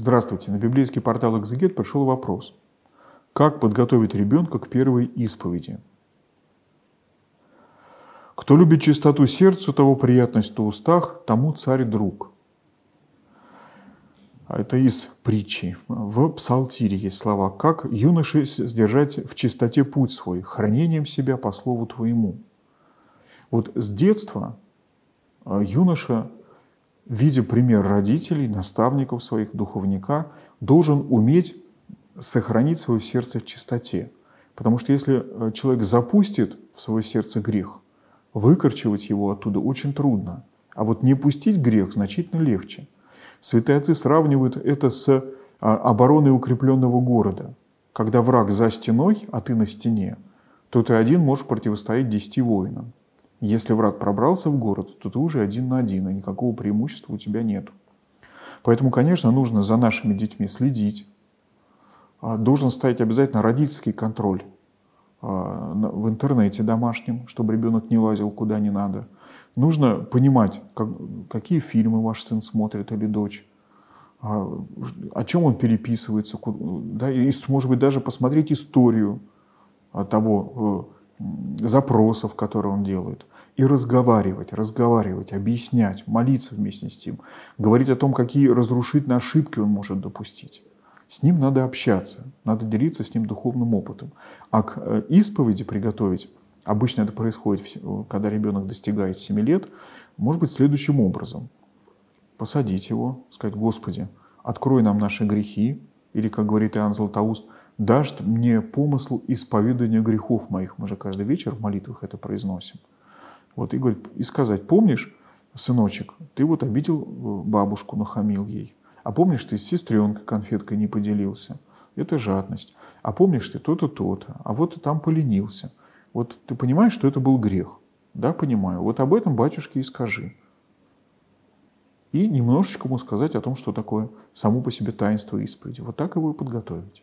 Здравствуйте. На библейский портал «Экзегет» пришел вопрос. Как подготовить ребенка к первой исповеди? Кто любит чистоту сердцу, того приятность в устах, тому царь друг. А это из притчи. В Псалтире есть слова «Как юноше сдержать в чистоте путь свой, хранением себя по слову твоему». Вот с детства э, юноша видя пример родителей, наставников своих, духовника, должен уметь сохранить свое сердце в чистоте. Потому что если э, человек запустит в свое сердце грех, выкорчевать его оттуда очень трудно. А вот не пустить грех значительно легче. Святые отцы сравнивают это с а, обороной укрепленного города. Когда враг за стеной, а ты на стене, то ты один можешь противостоять десяти воинам. Если враг пробрался в город, то ты уже один на один, и никакого преимущества у тебя нет. Поэтому, конечно, нужно за нашими детьми следить. А должен стоять обязательно родительский контроль а, в интернете домашнем, чтобы ребенок не лазил куда не надо. Нужно понимать, как, какие фильмы ваш сын смотрит или дочь, а, о чем он переписывается, да, и, может быть, даже посмотреть историю того, э, запросов, которые он делает. И разговаривать, разговаривать, объяснять, молиться вместе с ним, говорить о том, какие разрушительные ошибки он может допустить. С ним надо общаться, надо делиться с ним духовным опытом. А к э, исповеди приготовить, обычно это происходит, когда ребенок достигает 7 лет, может быть следующим образом. Посадить его, сказать, Господи, открой нам наши грехи, или, как говорит Иоанн Златоуст, дашь мне помыслу исповедания грехов моих». Мы же каждый вечер в молитвах это произносим. Вот, и говорит, и сказать, помнишь, сыночек, ты вот обидел э, бабушку, нахамил ей. А помнишь, ты с сестренкой конфеткой не поделился. Это жадность. А помнишь, ты то-то, то-то. А вот ты там поленился. Вот ты понимаешь, что это был грех? Да, понимаю. Вот об этом батюшке и скажи. И немножечко ему сказать о том, что такое само по себе таинство исповеди. Вот так его и подготовить.